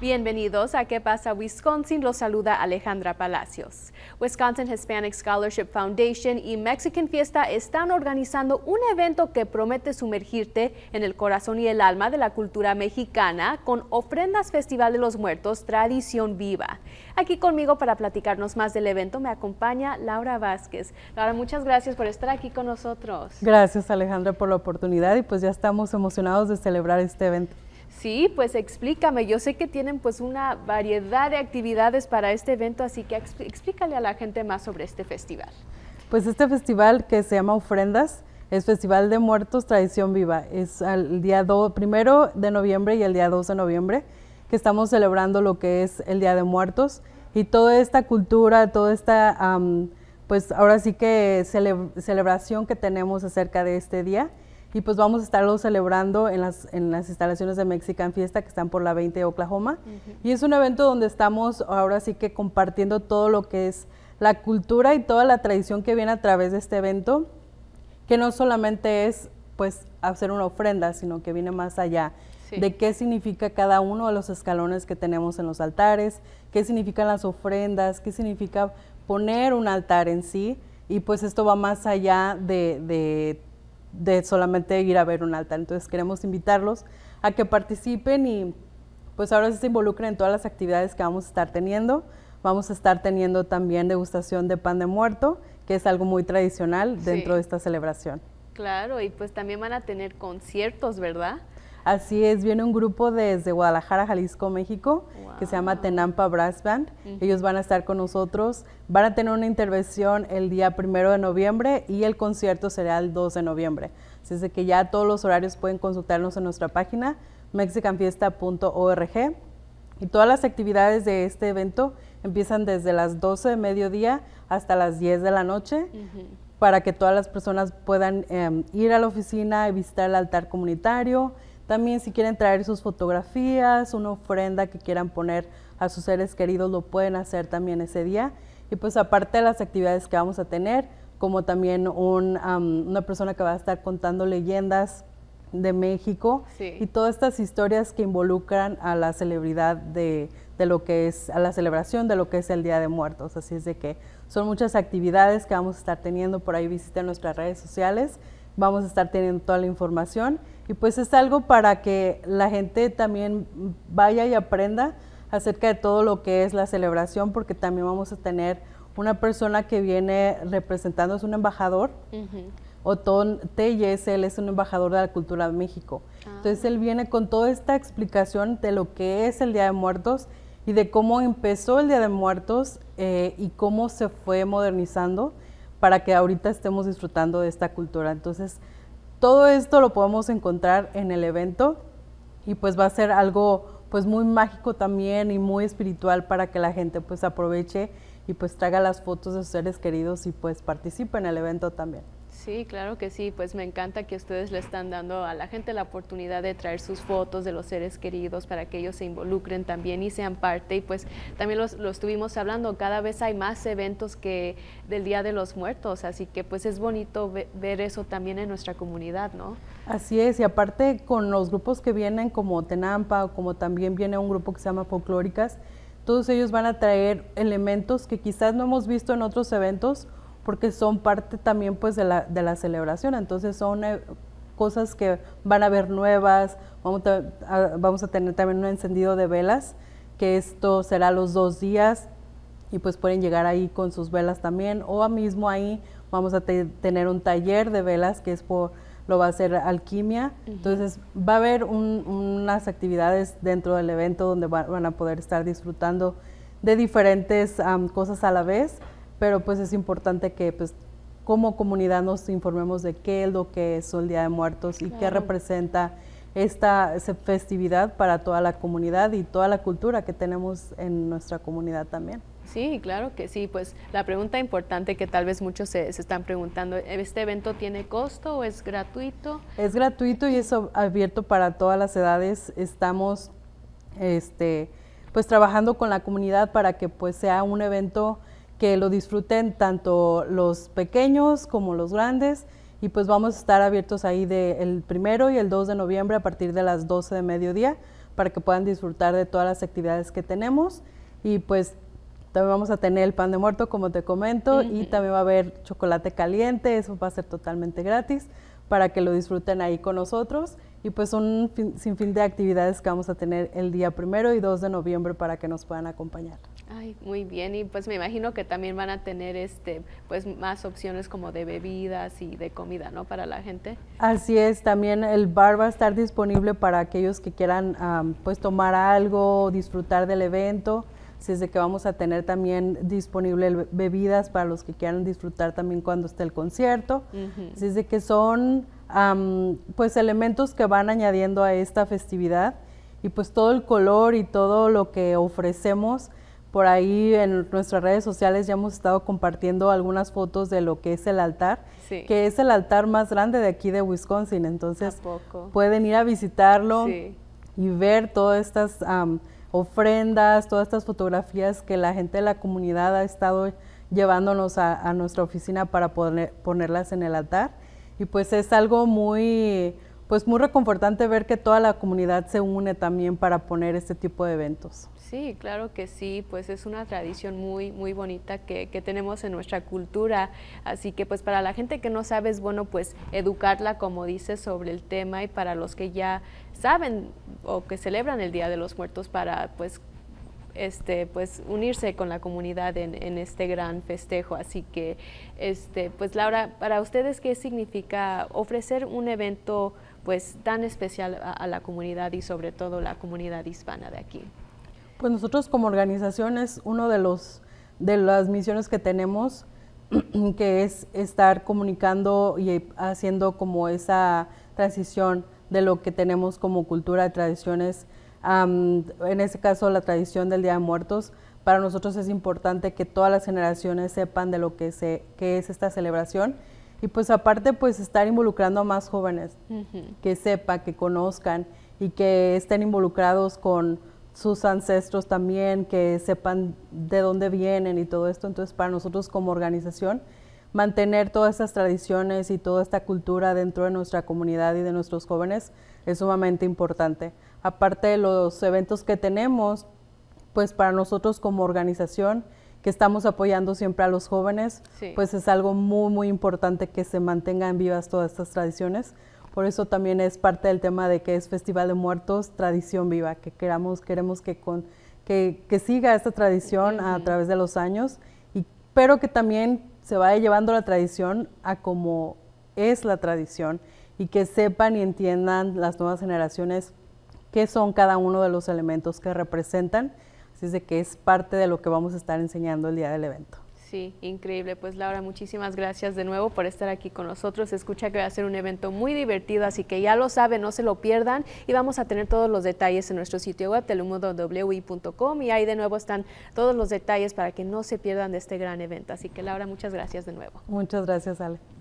Bienvenidos a ¿Qué pasa Wisconsin? Los saluda Alejandra Palacios. Wisconsin Hispanic Scholarship Foundation y Mexican Fiesta están organizando un evento que promete sumergirte en el corazón y el alma de la cultura mexicana con ofrendas Festival de los Muertos, tradición viva. Aquí conmigo para platicarnos más del evento me acompaña Laura Vázquez. Laura, muchas gracias por estar aquí con nosotros. Gracias Alejandra por la oportunidad y pues ya estamos emocionados de celebrar este evento. Sí, pues explícame. Yo sé que tienen pues una variedad de actividades para este evento, así que explícale a la gente más sobre este festival. Pues este festival que se llama Ofrendas es Festival de Muertos Tradición Viva. Es el día 1 primero de noviembre y el día 2 de noviembre que estamos celebrando lo que es el Día de Muertos y toda esta cultura, toda esta, pues ahora sí que celebración que tenemos acerca de este día y pues vamos a estarlo celebrando en las, en las instalaciones de Mexican Fiesta que están por la 20 de Oklahoma. Y es un evento donde estamos ahora sí que compartiendo todo lo que es la cultura y toda la tradición que viene a través de este evento, que no solamente es pues hacer una ofrenda, sino que viene más allá. de qué significa cada uno de los escalones que tenemos en los altares, qué significan las ofrendas, qué significa poner un altar en sí. Y pues esto va más allá de, de de solamente ir a ver un altar. Entonces queremos invitarlos a que participen y pues ahora se involucren en todas las actividades que vamos a estar teniendo. Vamos a estar teniendo también degustación de pan de muerto, que es algo muy tradicional dentro de esta celebración. Claro, y pues también van a tener conciertos, ¿verdad? Así es, viene un grupo desde Guadalajara, Jalisco, México, que se llama Tenampa Brass Band. Ellos van a estar con nosotros. Van a tener una intervención el día primero de noviembre y el concierto será el 2 de noviembre. Así es que ya todos los horarios pueden consultarnos en nuestra página mexicanfiesta.org. Y todas las actividades de este evento empiezan desde las 12 de mediodía hasta las 10 de la noche. para que todas las personas puedan em, ir a la oficina y visitar el altar comunitario también si quieren traer sus fotografías, una ofrenda que quieran poner a sus seres queridos, lo pueden hacer también ese día. Y pues aparte de las actividades que vamos a tener, como también una persona que va a estar contando leyendas de México y todas estas historias que involucran a la celebridad de, lo que es, a la celebración de lo que es el Día de Muertos. Así es de que son muchas actividades que vamos a estar teniendo por ahí, visiten nuestras redes sociales vamos a estar teniendo toda la información y pues es algo para que la gente también vaya y aprenda acerca de todo lo que es la celebración porque también vamos a tener una persona que viene representando, es un embajador. Otón Telles, él es un embajador de la cultura de México. Ah. Entonces él viene con toda esta explicación de lo que es el Día de Muertos y de cómo empezó el Día de Muertos eh, y cómo se fue modernizando para que ahorita estemos disfrutando de esta cultura. Entonces, todo esto lo podemos encontrar en el evento y pues va a ser algo pues muy mágico también y muy espiritual para que la gente pues aproveche y pues traiga las fotos de sus seres queridos y pues participe en el evento también. Sí, claro que sí, pues me encanta que ustedes le están dando a la gente la oportunidad de traer sus fotos de los seres queridos para que ellos se involucren también y sean parte. Y pues también lo estuvimos hablando, cada vez hay más eventos que del Día de los Muertos, así que pues es bonito ver eso también en nuestra comunidad, ¿no? Así es, y aparte con los grupos que vienen como Tenampa o como también viene un grupo que se llama Folclóricas, todos ellos van a traer elementos que quizás no hemos visto en otros eventos porque son parte también pues de la, de la celebración, entonces son eh, cosas que van a ver nuevas, vamos a, vamos a tener también un encendido de velas, que esto será los dos días y pues pueden llegar ahí con sus velas también, o mismo ahí vamos a tener un taller de velas que es lo va a hacer Alquimia. Entonces va a haber unas actividades dentro del evento donde van a poder estar disfrutando de diferentes cosas a la vez pero pues es importante que pues como comunidad nos informemos de qué es lo que es el Día de Muertos y qué representa esta festividad para toda la comunidad y toda la cultura que tenemos en nuestra comunidad también. Sí, claro que sí. Pues la pregunta importante que tal vez muchos se, se están preguntando, ¿este evento tiene costo o es gratuito? Es gratuito y es abierto para todas las edades. Estamos este, pues trabajando con la comunidad para que pues sea un evento que lo disfruten tanto los pequeños como los grandes y pues vamos a estar abiertos ahí del primero y el 2 de noviembre a partir de las 12 de mediodía para que puedan disfrutar de todas las actividades que tenemos y pues también vamos a tener el pan de muerto como te comento y también va a haber chocolate caliente, eso va a ser totalmente gratis para que lo disfruten ahí con nosotros y pues un fin, sinfín de actividades que vamos a tener el día primero y 2 de noviembre para que nos puedan acompañar. Ay, muy bien, y pues me imagino que también van a tener este, pues más opciones como de bebidas y de comida, ¿no? Para la gente. Así es, también el bar va a estar disponible para aquellos que quieran pues tomar algo, disfrutar del evento. Así es de que vamos a tener también disponible bebidas para los que quieran disfrutar también cuando esté el concierto. Así es de que son pues elementos que van añadiendo a esta festividad y pues todo el color y todo lo que ofrecemos. Por ahí en nuestras redes sociales ya hemos estado compartiendo algunas fotos de lo que es el altar, que es el altar más grande de aquí de Wisconsin. Entonces pueden ir a visitarlo y ver todas estas ofrendas, todas estas fotografías que la gente de la comunidad ha estado llevándonos a, nuestra oficina para poner, ponerlas en el altar y pues es algo muy, pues muy reconfortante ver que toda la comunidad se une también para poner este tipo de eventos. Sí, claro que sí, pues es una tradición muy, muy bonita que, que, tenemos en nuestra cultura, así que pues para la gente que no sabe es bueno pues educarla como dice sobre el tema y para los que ya saben o que celebran el Día de los Muertos para pues este, pues, unirse con la comunidad en, este gran festejo. Así que, este, pues Laura, para ustedes, ¿qué significa ofrecer un evento pues, tan especial a, la comunidad y sobre todo la comunidad hispana de aquí? Pues nosotros como organización es uno de de las misiones que tenemos, que es estar comunicando y haciendo como esa transición de lo que tenemos como cultura, tradiciones en este caso, la tradición del Día de Muertos, para nosotros es importante que todas las generaciones sepan de lo que, es esta celebración. Y pues aparte, pues estar involucrando a más jóvenes, que sepa, que conozcan y que estén involucrados con sus ancestros también, que sepan de dónde vienen y todo esto. Entonces, para nosotros como organización, mantener todas estas tradiciones y toda esta cultura dentro de nuestra comunidad y de nuestros jóvenes es sumamente importante aparte de los eventos que tenemos, pues para nosotros como organización que estamos apoyando siempre a los jóvenes, pues es algo muy, muy importante que se mantengan vivas todas estas tradiciones. Por eso también es parte del tema de que es Festival de Muertos, tradición viva, que queramos, queremos que, con, que, siga esta tradición a través de los años, y, pero que también se vaya llevando la tradición a como es la tradición y que sepan y entiendan las nuevas generaciones qué son cada uno de los elementos que representan. Así es de que es parte de lo que vamos a estar enseñando el día del evento. Sí, increíble. Pues Laura, muchísimas gracias de nuevo por estar aquí con nosotros. Escucha que va a ser un evento muy divertido, así que ya lo saben, no se lo pierdan. Y vamos a tener todos los detalles en nuestro sitio web, telemundo.wi.com. Y ahí de nuevo están todos los detalles para que no se pierdan de este gran evento. Así que Laura, muchas gracias de nuevo. Muchas gracias, Ale.